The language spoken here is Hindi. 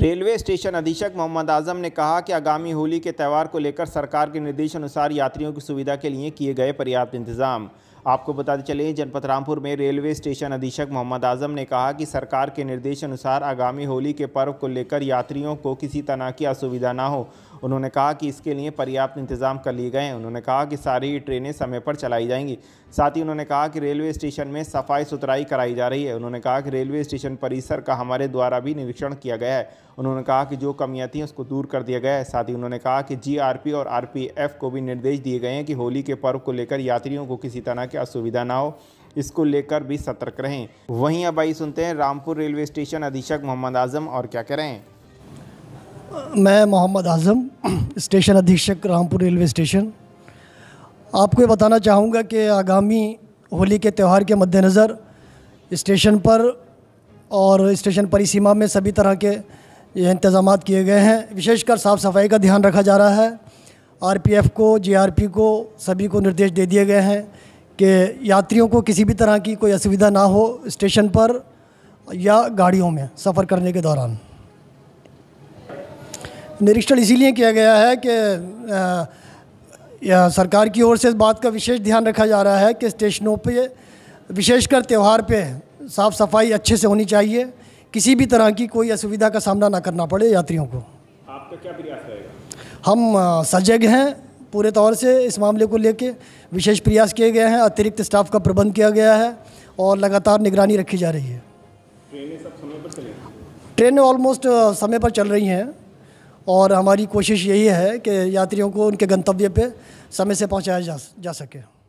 रेलवे स्टेशन अधीक्षक मोहम्मद आजम ने कहा कि आगामी होली के त्यौहार को लेकर सरकार के निर्देशानुसार यात्रियों की सुविधा के लिए किए गए पर्याप्त इंतजाम आपको बताते चले जनपद रामपुर में रेलवे स्टेशन अधीक्षक मोहम्मद आजम ने कहा कि सरकार के निर्देश अनुसार आगामी होली के पर्व को लेकर यात्रियों को किसी तरह की असुविधा ना हो उन्होंने कहा कि इसके लिए पर्याप्त इंतजाम कर लिए गए हैं उन्होंने कहा कि सारी ट्रेनें समय पर चलाई जाएंगी साथ ही उन्होंने कहा कि रेलवे स्टेशन में सफाई सुथराई कराई जा रही है उन्होंने कहा कि रेलवे स्टेशन परिसर का हमारे द्वारा भी निरीक्षण किया गया है उन्होंने कहा कि जो कमियाँ थी उसको दूर कर दिया गया है साथ ही उन्होंने कहा कि जी और आर को भी निर्देश दिए गए हैं कि होली के पर्व को लेकर यात्रियों को किसी तरह की असुविधा ना हो इसको लेकर भी सतर्क रहें वहीं अब आई सुनते हैं रामपुर रेलवे स्टेशन अधीक्षक मोहम्मद आजम और क्या कह रहे हैं मैं मोहम्मद आजम स्टेशन अधीक्षक रामपुर रेलवे स्टेशन आपको ये बताना चाहूँगा कि आगामी होली के त्यौहार के मद्देनज़र स्टेशन पर और स्टेशन परिसीमा में सभी तरह के ये इंतजाम किए गए हैं विशेषकर साफ़ सफाई का ध्यान रखा जा रहा है आरपीएफ को जीआरपी को सभी को निर्देश दे दिए गए हैं कि यात्रियों को किसी भी तरह की कोई असुविधा ना हो स्टेशन पर या गाड़ियों में सफ़र करने के दौरान निरीक्षण इसीलिए किया गया है कि या सरकार की ओर से इस बात का विशेष ध्यान रखा जा रहा है कि स्टेशनों पे विशेषकर त्यौहार पे साफ़ सफाई अच्छे से होनी चाहिए किसी भी तरह की कोई असुविधा का सामना ना करना पड़े यात्रियों को आपका क्या प्रयास रहेगा हम सजग हैं पूरे तौर से इस मामले को लेके विशेष प्रयास किए गए हैं अतिरिक्त स्टाफ का प्रबंध किया गया है और लगातार निगरानी रखी जा रही है ट्रेनें ऑलमोस्ट समय पर चल रही हैं और हमारी कोशिश यही है कि यात्रियों को उनके गंतव्य पे समय से पहुंचाया जा जा सके